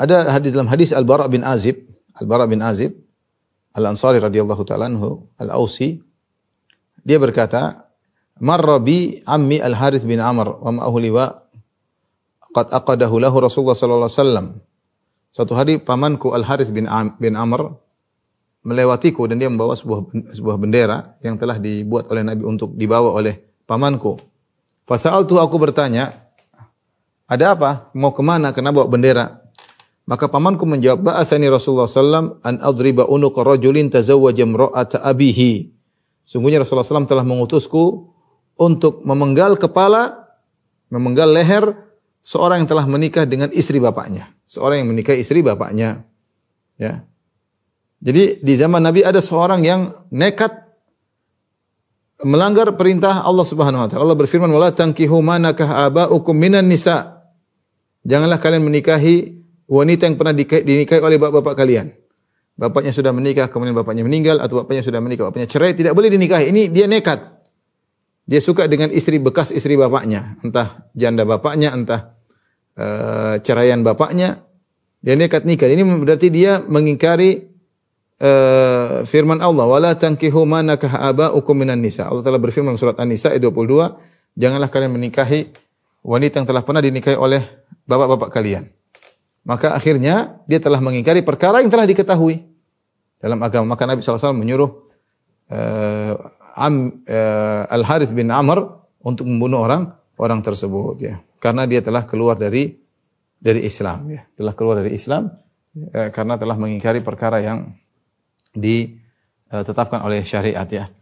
Ada hadis dalam hadis Al-Bara bin Azib, Al-Bara bin Azib Al-Ansari radhiyallahu taala anhu, Al-Ausi dia berkata, "Marra bi ammi Al-Harith bin Amr wa ma'ahu liwa qad aqadahu lahu Rasulullah sallallahu alaihi wasallam." Suatu hari pamanku Al-Harith bin, Am bin Amr melewatiku dan dia membawa sebuah sebuah bendera yang telah dibuat oleh Nabi untuk dibawa oleh pamanku. Pasal tuh aku bertanya, "Ada apa? Mau kemana? Kenapa bawa bendera?" Maka pamanku menjawab, "Ba'athani Rasulullah sallam an adriba unuqa rajulin tazawwaja imra'ata abihi." Sungguhnya Rasulullah SAW telah mengutusku untuk memenggal kepala, memenggal leher seorang yang telah menikah dengan istri bapaknya. Seorang yang menikah istri bapaknya. Ya. Jadi di zaman Nabi ada seorang yang nekat melanggar perintah Allah Subhanahu wa taala. Allah berfirman, "Wala tankihu ma aba'ukum minan nisa." Janganlah kalian menikahi wanita yang pernah dinikahi oleh bapak-bapak kalian. Bapaknya sudah menikah, kemudian bapaknya meninggal atau bapaknya sudah menikah, bapaknya cerai, tidak boleh dinikahi. Ini dia nekat. Dia suka dengan istri bekas istri bapaknya, entah janda bapaknya, entah uh, ceraian bapaknya. Dia nekat nikah. Ini berarti dia mengingkari eh, firman Allah, "Wala tankihu ma nakaha aba'ukum minan nisa." Allah telah berfirman surat An-Nisa ayat 22, "Janganlah kalian menikahi wanita yang telah pernah dinikahi oleh bapak-bapak kalian." Maka akhirnya dia telah mengingkari perkara yang telah diketahui dalam agama. Maka Nabi SAW menyuruh uh, Am, uh, eh, Al Harith bin Amr untuk membunuh orang orang tersebut ya. Karena dia telah keluar dari dari Islam ya. Telah keluar dari Islam ya, karena telah mengingkari perkara yang ditetapkan eh, oleh syariat ya.